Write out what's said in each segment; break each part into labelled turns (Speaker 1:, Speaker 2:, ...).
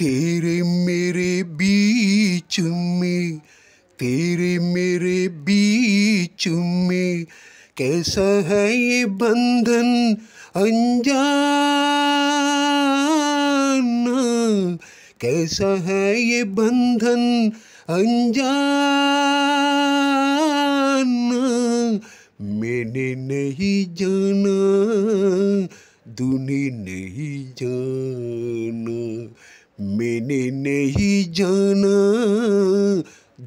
Speaker 1: तेरे मेरे बीच में तेरे मेरे बीच में कैसा है ये बंधन अनजान कैसा है ये बंधन अनजान मैंने नहीं जाना दुनी नहीं जाना मैंने नहीं जाना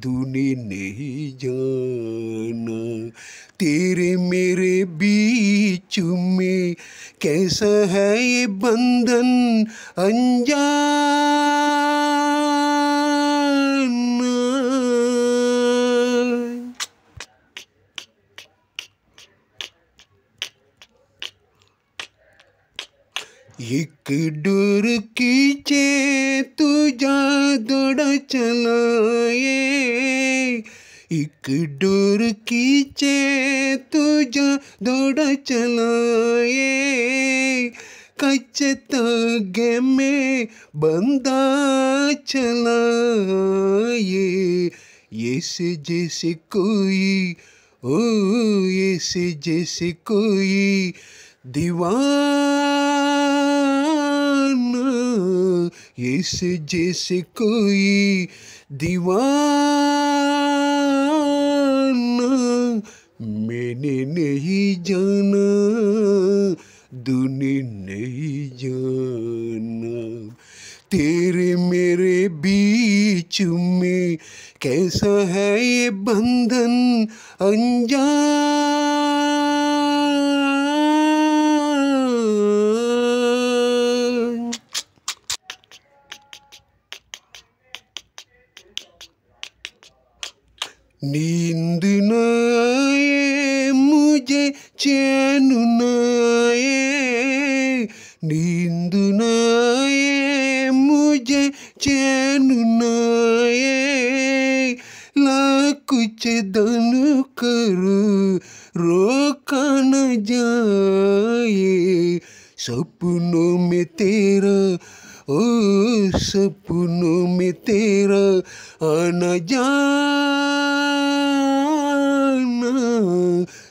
Speaker 1: तूने नहीं जाना तेरे मेरे बीच में कैसा है ये बंधन अनजान एक डोर कीचे जा दौड़ा चलाए एक डोर कीचे जा दौड़ा चलाए कच्चे तागे में बंदा चलाए ऐसे जैसे कोई ओ ऐसे जैसे कोई दीवार इस जैसे कोई दीवान मैंने नहीं जाना दुने नहीं जाना तेरे मेरे बीच में कैसा है ये बंधन अनजान नींद न आए मुझे चैन न आए नींद न आए मुझे चैन न आए लाख दन कर रोका न जाए सपनों में ते सपनों में तेरा आना जाना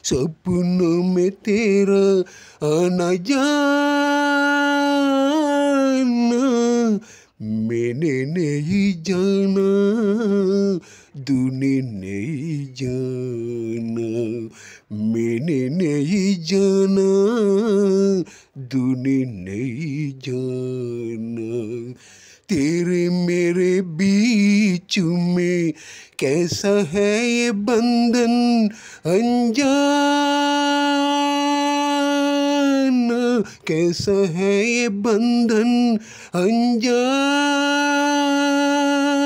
Speaker 1: सपनों में तेरा आना जाना मैंने नहीं जाना तूने नहीं जाना मैंने नहीं जाना तूने नहीं जाना मेरे बीच में कैसा है ये बंधन अनजान कैसा है ये बंधन अनजान